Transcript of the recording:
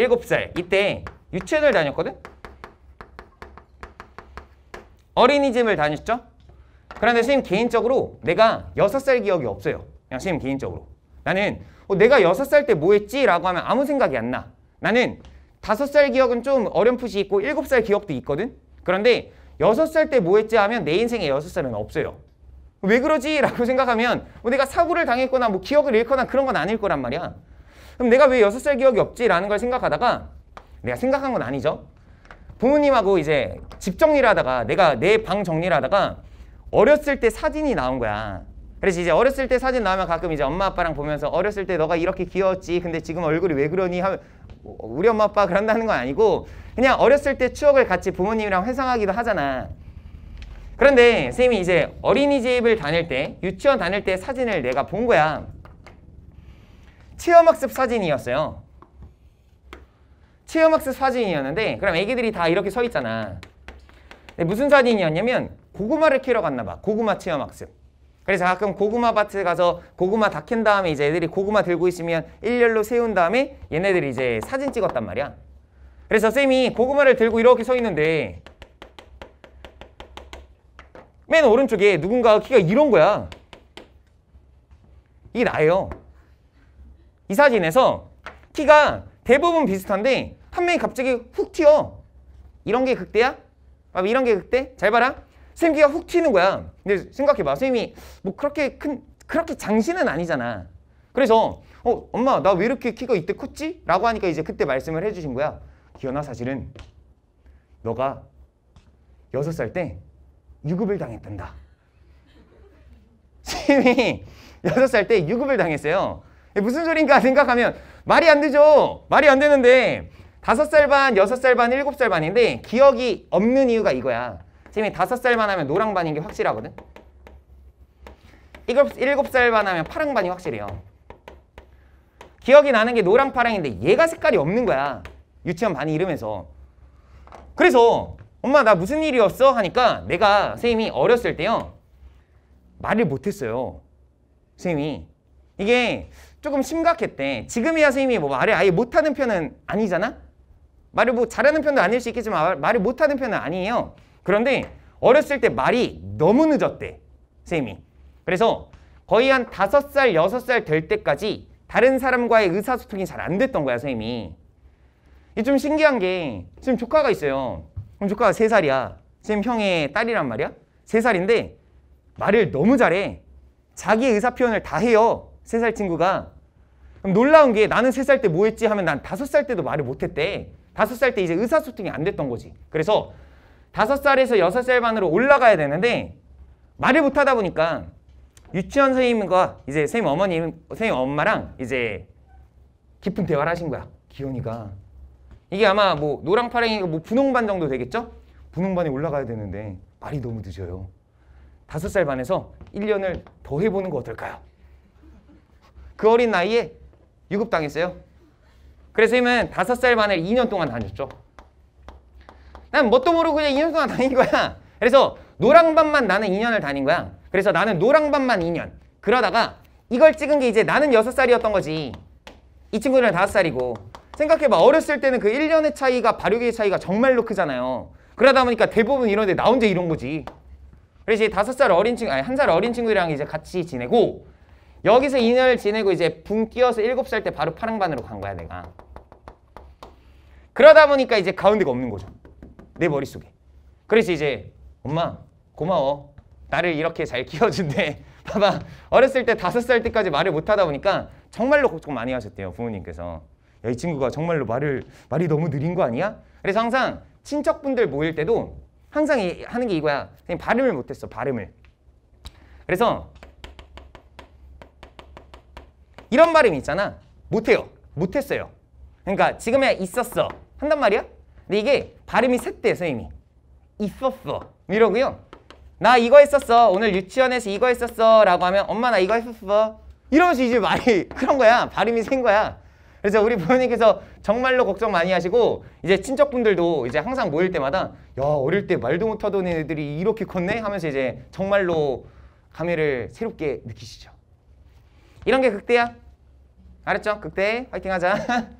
일곱 살 이때 유치원을 다녔거든? 어린이집을 다녔죠? 그런데 선생님 개인적으로 내가 여섯 살 기억이 없어요. 그냥 선생님 개인적으로. 나는 어, 내가 여섯 살 때 뭐 했지? 라고 하면 아무 생각이 안 나. 나는 다섯 살 기억은 좀 어렴풋이 있고 일곱 살 기억도 있거든? 그런데 여섯 살 때 뭐 했지? 하면 내 인생에 여섯 살은 없어요. 왜 그러지? 라고 생각하면 뭐 내가 사고를 당했거나 뭐 기억을 잃거나 그런 건 아닐 거란 말이야. 그럼 내가 왜 여섯 살 기억이 없지라는 걸 생각하다가 내가 생각한 건 아니죠. 부모님하고 이제 집 정리를 하다가 내가 내 방 정리를 하다가 어렸을 때 사진이 나온 거야. 그래서 이제 어렸을 때 사진 나오면 가끔 이제 엄마 아빠랑 보면서 어렸을 때 너가 이렇게 귀여웠지 근데 지금 얼굴이 왜 그러니 하면 우리 엄마 아빠 그런다는 건 아니고 그냥 어렸을 때 추억을 같이 부모님이랑 회상하기도 하잖아 그런데 선생님이 이제 어린이집을 다닐 때 유치원 다닐 때 사진을 내가 본 거야 체험학습 사진이었어요. 체험학습 사진이었는데 그럼 애기들이 다 이렇게 서 있잖아. 무슨 사진이었냐면 고구마를 캐러 갔나 봐. 고구마 체험학습. 그래서 가끔 고구마 밭에 가서 고구마 다 캔 다음에 이제 애들이 고구마 들고 있으면 일렬로 세운 다음에 얘네들이 이제 사진 찍었단 말이야. 그래서 쌤이 고구마를 들고 이렇게 서 있는데 맨 오른쪽에 누군가 키가 이런 거야. 이게 나예요. 이 사진에서 키가 대부분 비슷한데 한 명이 갑자기 훅 튀어. 이런 게 극대야? 아, 이런 게 극대? 잘 봐라. 선생님 키가 훅 튀는 거야. 근데 생각해봐. 선생님이 뭐 그렇게 큰, 그렇게 장신은 아니잖아. 그래서 어, 엄마 나 왜 이렇게 키가 이때 컸지? 라고 하니까 이제 그때 말씀을 해주신 거야. 기현아 사실은 너가 여섯 살 때 유급을 당했단다. 선생님이 여섯 살 때 유급을 당했어요. 예, 무슨 소린가 생각하면 말이 안 되죠. 말이 안 되는데 다섯 살 반, 여섯 살 반, 일곱 살 반인데 기억이 없는 이유가 이거야. 쌤이 다섯 살 반 하면 노랑 반인 게 확실하거든. 일곱 살 반 하면 파랑 반이 확실해요. 기억이 나는 게 노랑 파랑인데 얘가 색깔이 없는 거야. 유치원 반이 이름에서 그래서 엄마 나 무슨 일이었어? 하니까 내가 선생님이 어렸을 때요. 말을 못했어요. 선생님이. 이게 조금 심각했대. 지금이야 선생님이 뭐 말을 아예 못하는 편은 아니잖아? 말을 뭐 잘하는 편도 아닐 수 있겠지만 말을 못하는 편은 아니에요. 그런데 어렸을 때 말이 너무 늦었대. 선생님이. 그래서 거의 한 다섯 살 여섯 살 될 때까지 다른 사람과의 의사소통이 잘 안 됐던 거야, 선생님이. 이좀 신기한 게 지금 조카가 있어요. 그럼 조카가 세살이야 선생님 형의 딸이란 말이야. 세살인데 말을 너무 잘해. 자기 의사 표현을 다 해요. 세살 친구가 그럼 놀라운 게 나는 세 살 때 뭐 했지 하면 난 다섯 살 때도 말을 못 했대. 다섯 살 때 이제 의사소통이 안 됐던 거지. 그래서 다섯 살에서 여섯 살 반으로 올라가야 되는데 말을 못 하다 보니까 유치원 선생님과 이제 선생님 어머님, 선생님 엄마랑 이제 깊은 대화를 하신 거야. 기현이가. 이게 아마 뭐 노랑파랑이가 뭐 분홍반 정도 되겠죠? 분홍반에 올라가야 되는데 말이 너무 늦어요. 다섯 살 반에서 일년을더 해보는 거 어떨까요? 그 어린 나이에 유급당했어요. 그래서 이면 다섯 살 반에 2년 동안 다녔죠. 난 뭣도 모르고 그냥 2년 동안 다닌 거야. 그래서 노랑반만 나는 2년을 다닌 거야. 그래서 나는 노랑반만 2년. 그러다가 이걸 찍은 게 이제 나는 6살이었던 거지. 이 친구들은 5살이고. 생각해봐. 어렸을 때는 그 1년의 차이가 발육의 차이가 정말로 크잖아요. 그러다 보니까 대부분 이런데 나 혼자 이런 거지. 그래서 이제 5살 어린 친구, 아니 1살 어린 친구들이랑 이제 같이 지내고 여기서 2년 지내고 이제 붕 끼어서 7살 때 바로 파랑반으로 간 거야 내가. 그러다 보니까 이제 가운데가 없는 거죠. 내 머릿속에. 그래서 이제 엄마 고마워. 나를 이렇게 잘 키워준대. 봐봐 어렸을 때 다섯 살 때까지 말을 못하다 보니까 정말로 걱정 많이 하셨대요 부모님께서. 야, 이 친구가 정말로 말을 말이 너무 느린 거 아니야? 그래서 항상 친척분들 모일 때도 항상 하는 게 이거야. 그냥 발음을 못했어 발음을. 그래서 이런 발음 있잖아. 못해요. 못했어요. 그러니까 지금에 있었어. 한단 말이야. 근데 이게 발음이 셋대 선생님이. 있었어. 이러고요. 나 이거 했었어. 오늘 유치원에서 이거 했었어. 라고 하면 엄마 나 이거 했었어. 이러면서 이제 말이 그런 거야. 발음이 센 거야. 그래서 우리 부모님께서 정말로 걱정 많이 하시고 이제 친척분들도 이제 항상 모일 때마다 야 어릴 때 말도 못하던 애들이 이렇게 컸네 하면서 이제 정말로 감회를 새롭게 느끼시죠. 이런 게 극대야. 알았죠? 극대 화이팅 하자.